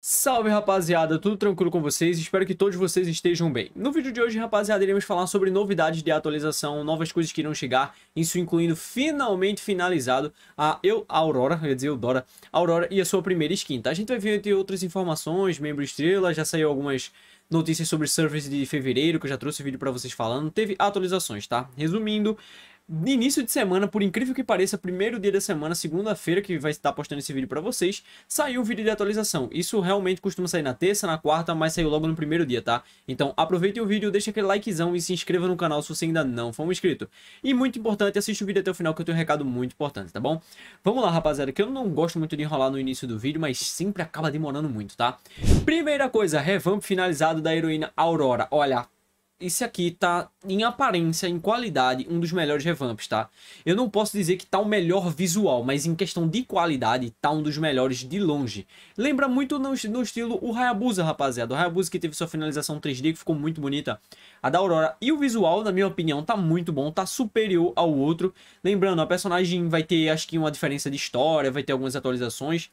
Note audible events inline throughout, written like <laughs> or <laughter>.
Salve rapaziada, tudo tranquilo com vocês? Espero que todos vocês estejam bem. No vídeo de hoje, rapaziada, iremos falar sobre novidades de atualização, novas coisas que irão chegar, isso incluindo finalmente finalizado a eu, a Aurora, eu ia dizer Eudora, Aurora e a sua primeira skin, tá? A gente vai ver entre outras informações, membro estrela, já saiu algumas notícias sobre Surface de fevereiro, que eu já trouxe vídeo para vocês falando, teve atualizações, tá? Resumindo, início de semana, por incrível que pareça, primeiro dia da semana, segunda-feira, que vai estar postando esse vídeo para vocês, saiu o vídeo de atualização. Isso realmente costuma sair na terça, na quarta, mas saiu logo no primeiro dia, tá? Então aproveite o vídeo, deixa aquele likezão e se inscreva no canal se você ainda não for um inscrito. E muito importante, assiste o vídeo até o final que eu tenho um recado muito importante, tá bom? Vamos lá, rapaziada, que eu não gosto muito de enrolar no início do vídeo, mas sempre acaba demorando muito, tá? Primeira coisa, revamp finalizado da heroína Aurora. Olha, esse aqui tá, em aparência, em qualidade, um dos melhores revamps, tá? Eu não posso dizer que tá o melhor visual, mas em questão de qualidade, tá um dos melhores de longe. Lembra muito no, no estilo o Hayabusa, rapaziada. O Hayabusa que teve sua finalização 3D, que ficou muito bonita. A da Aurora. E o visual, na minha opinião, tá muito bom, tá superior ao outro. Lembrando, a personagem vai ter, acho que, uma diferença de história, vai ter algumas atualizações.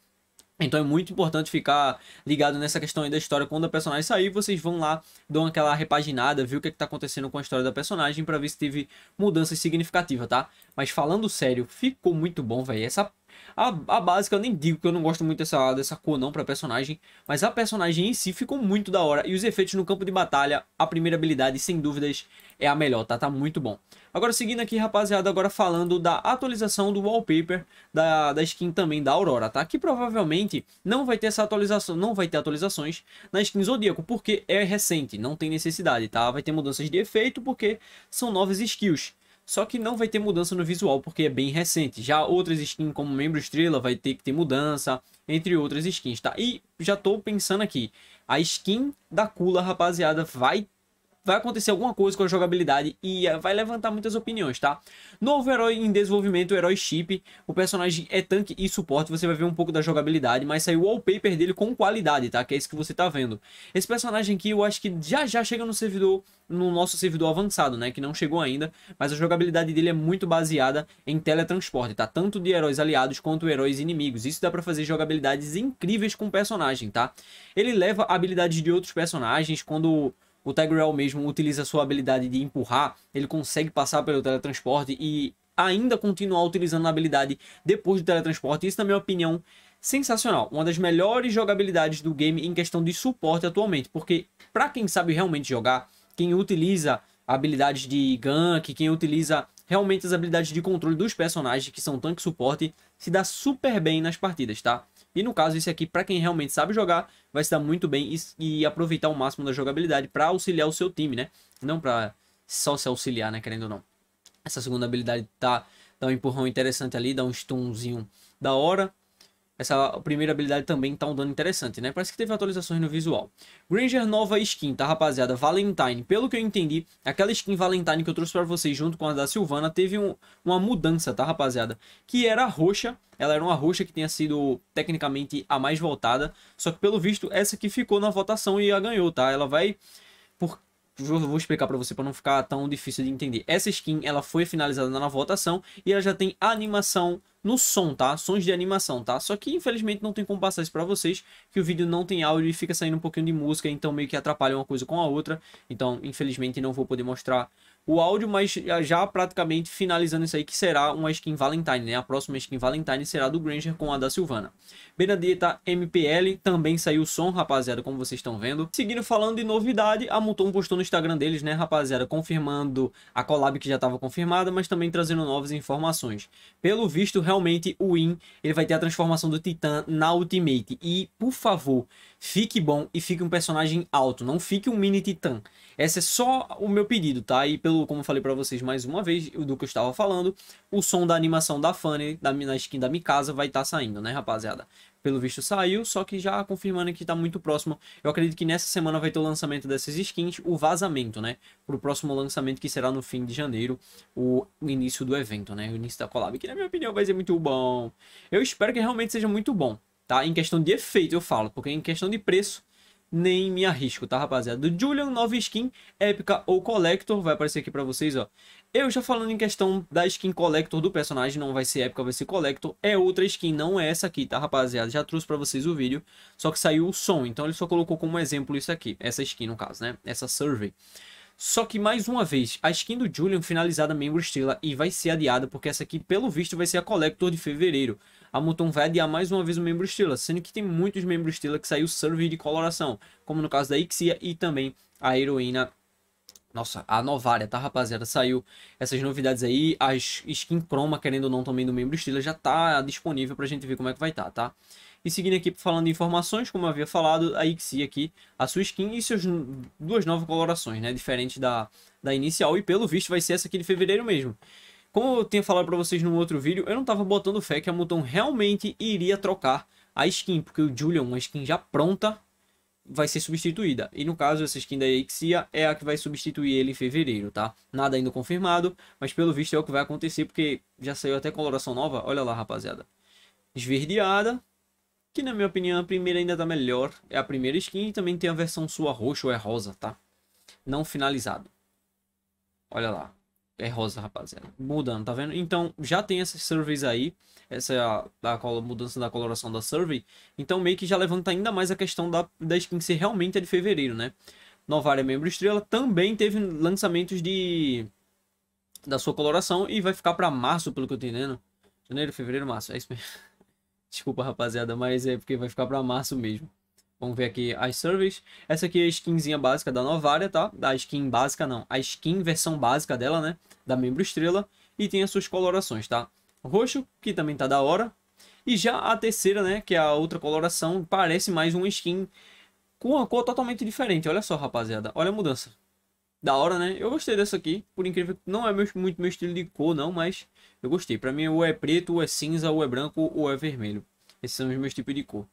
Então é muito importante ficar ligado nessa questão aí da história. Quando a personagem sair, vocês vão lá, dão aquela repaginada, viu o que, é está acontecendo com a história da personagem para ver se teve mudanças significativas, tá? Mas falando sério, ficou muito bom, velho. Essa a, a básica, eu nem digo que eu não gosto muito dessa, dessa cor não pra personagem, mas a personagem em si ficou muito da hora. E os efeitos no campo de batalha, a primeira habilidade, sem dúvidas, é a melhor, tá? Tá muito bom. Agora, seguindo aqui, rapaziada, agora falando da atualização do wallpaper da, da skin também da Aurora, tá? Que provavelmente não vai ter essa atualização, não vai ter atualizações na skin Zodíaco, porque é recente, não tem necessidade, tá? Vai ter mudanças de efeito, porque são novas skills. Só que não vai ter mudança no visual, porque é bem recente. Já outras skins, como Membro Estrela, vai ter que ter mudança, entre outras skins, tá? E já tô pensando aqui, a skin da Kula, rapaziada, vai vai acontecer alguma coisa com a jogabilidade e eh, vai levantar muitas opiniões, tá? Novo herói em desenvolvimento, o herói chip. O personagem é tanque e suporte, você vai ver um pouco da jogabilidade, mas saiu o wallpaper dele com qualidade, tá? Que é isso que você tá vendo. Esse personagem aqui, eu acho que já já chega no servidor, no nosso servidor avançado, né? Que não chegou ainda, mas a jogabilidade dele é muito baseada em teletransporte, tá? Tanto de heróis aliados quanto heróis inimigos. Isso dá pra fazer jogabilidades incríveis com o personagem, tá? Ele leva habilidades de outros personagens quando o Tigrel mesmo utiliza sua habilidade de empurrar, ele consegue passar pelo teletransporte e ainda continuar utilizando a habilidade depois do teletransporte. Isso, na minha opinião, sensacional. Uma das melhores jogabilidades do game em questão de suporte atualmente, porque para quem sabe realmente jogar, quem utiliza habilidades de gank, quem utiliza realmente as habilidades de controle dos personagens que são tanque e suporte, se dá super bem nas partidas, tá? E no caso, esse aqui, para quem realmente sabe jogar, vai se dar muito bem e, e aproveitar o máximo da jogabilidade para auxiliar o seu time, né? Não para só se auxiliar, né? Querendo ou não. Essa segunda habilidade tá, dá um empurrão interessante ali, dá um stunzinho da hora essa primeira habilidade também tá um dano interessante, né? Parece que teve atualizações no visual. Granger nova skin, tá, rapaziada? Valentine. Pelo que eu entendi, aquela skin Valentine que eu trouxe pra vocês junto com a da Silvana teve um, uma mudança, tá, rapaziada? Que era roxa. Ela era uma roxa que tinha sido, tecnicamente, a mais voltada Só que, pelo visto, essa que ficou na votação e a ganhou, tá? Ela vai... Por vou explicar para você para não ficar tão difícil de entender. Essa skin, ela foi finalizada na votação e ela já tem animação no som, tá? Sons de animação, tá? Só que infelizmente não tem como passar isso pra vocês, que o vídeo não tem áudio e fica saindo um pouquinho de música, então meio que atrapalha uma coisa com a outra. Então, infelizmente, não vou poder mostrar o áudio, mas já praticamente finalizando isso aí, que será uma skin Valentine, né? A próxima skin Valentine será do Granger com a da Silvana. Benedita MPL, também saiu o som, rapaziada, como vocês estão vendo. Seguindo falando de novidade, a Mutom postou no Instagram deles, né, rapaziada, confirmando a collab que já estava confirmada, mas também trazendo novas informações. Pelo visto, realmente realmente o Win ele vai ter a transformação do Titã na Ultimate. E, por favor, fique bom e fique um personagem alto, não fique um mini Titã. Esse é só o meu pedido, tá? E pelo, como eu falei para vocês mais uma vez, do que eu estava falando, o som da animação da Fanny, da, na skin da Mikasa, vai estar tá saindo, né, rapaziada? pelo visto saiu, só que já confirmando que está muito próximo. Eu acredito que nessa semana vai ter o lançamento dessas skins, o vazamento, né? Pro próximo lançamento que será no fim de janeiro, o início do evento, né? O início da collab, que na minha opinião vai ser muito bom. Eu espero que realmente seja muito bom, tá? Em questão de efeito eu falo, porque em questão de preço nem me arrisco, tá, rapaziada? Do Julian, nova skin, épica ou collector, vai aparecer aqui pra vocês, ó. Eu já falando em questão da skin collector do personagem, não vai ser épica, vai ser collector. É outra skin, não é essa aqui, tá, rapaziada? Já trouxe pra vocês o vídeo, só que saiu o som, então ele só colocou como exemplo isso aqui. Essa skin, no caso, né? Essa survey. Só que, mais uma vez, a skin do Julian finalizada membro estrela e vai ser adiada, porque essa aqui, pelo visto, vai ser a Collector de fevereiro a Muton vai há mais uma vez o membro estrela, sendo que tem muitos membros estrela que saiu survey de coloração, como no caso da Ixia e também a heroína nossa, a Novária, tá, rapaziada? Saiu essas novidades aí. A skin croma, querendo ou não, também do membro estilo, já tá disponível pra gente ver como é que vai estar, tá, tá? E seguindo aqui falando de informações, como eu havia falado, a Ixi aqui, a sua skin e suas duas novas colorações, né? Diferente da, da inicial. E pelo visto vai ser essa aqui de fevereiro mesmo. Como eu tinha falado para vocês num outro vídeo, eu não estava botando fé que a Muton realmente iria trocar a skin, porque o Julian, uma skin já pronta, vai ser substituída. E no caso, essa skin da Ixia é a que vai substituir ele em fevereiro, tá? Nada ainda confirmado, mas pelo visto é o que vai acontecer, porque já saiu até coloração nova. Olha lá, rapaziada. Esverdeada, que na minha opinião a primeira ainda tá melhor. É a primeira skin e também tem a versão sua roxa ou é rosa, tá? Não finalizado. Olha lá é rosa, rapaziada. Mudando, tá vendo? Então, já tem essas surveys aí. Essa é a, a, a, mudança da coloração da survey. Então, meio que já levanta ainda mais a questão da, da skin ser realmente é de fevereiro, né? Novaria Membro Estrela também teve lançamentos de da sua coloração e vai ficar para março, pelo que eu tô entendendo. Janeiro, fevereiro, março. É isso mesmo. <laughs> Desculpa, rapaziada, mas é porque vai ficar para março mesmo. Vamos ver aqui as surveys. Essa aqui é a skinzinha básica da Novaria, tá? Da skin básica não, a skin versão básica dela, né? Da membro estrela. E tem as suas colorações, tá? Roxo, que também tá da hora. E já a terceira, né? Que é a outra coloração, parece mais uma skin com uma cor totalmente diferente. Olha só, rapaziada. Olha a mudança. Da hora, né? Eu gostei dessa aqui. Por incrível que não é meu, muito meu estilo de cor, não, mas eu gostei. Pra mim, ou é preto, ou é cinza, ou é branco, ou é vermelho. Esses são os meus tipos de cor.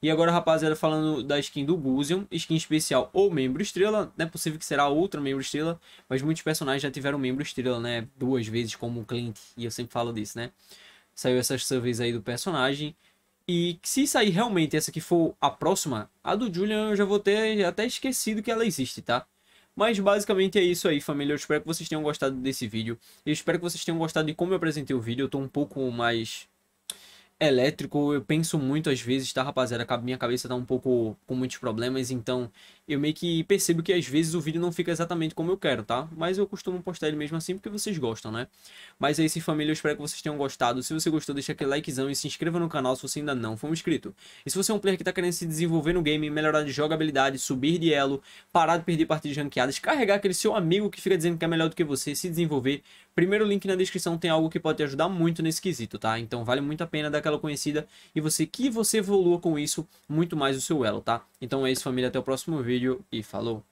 E agora, rapaziada, falando da skin do Buzion, skin especial ou membro estrela, né possível que será outra membro estrela, mas muitos personagens já tiveram membro estrela, né? Duas vezes, como o Clint, e eu sempre falo disso, né? Saiu essas surveys aí do personagem. E se sair realmente essa que for a próxima, a do Julian eu já vou ter até esquecido que ela existe, tá? Mas basicamente é isso aí, família. Eu espero que vocês tenham gostado desse vídeo. Eu espero que vocês tenham gostado de como eu apresentei o vídeo. Eu tô um pouco mais elétrico, eu penso muito às vezes, tá, rapaziada? Minha cabeça tá um pouco com muitos problemas, então eu meio que percebo que às vezes o vídeo não fica exatamente como eu quero, tá? Mas eu costumo postar ele mesmo assim porque vocês gostam, né? Mas é isso, família. Eu espero que vocês tenham gostado. Se você gostou, deixa aquele likezão e se inscreva no canal se você ainda não for um inscrito. E se você é um player que tá querendo se desenvolver no game, melhorar de jogabilidade, subir de elo, parar de perder partidas ranqueadas, carregar aquele seu amigo que fica dizendo que é melhor do que você, se desenvolver, primeiro link na descrição tem algo que pode te ajudar muito nesse quesito, tá? Então vale muito a pena dar daquela conhecida e você que você evolua com isso muito mais o seu elo, tá? Então é isso, família. Até o próximo vídeo e falou!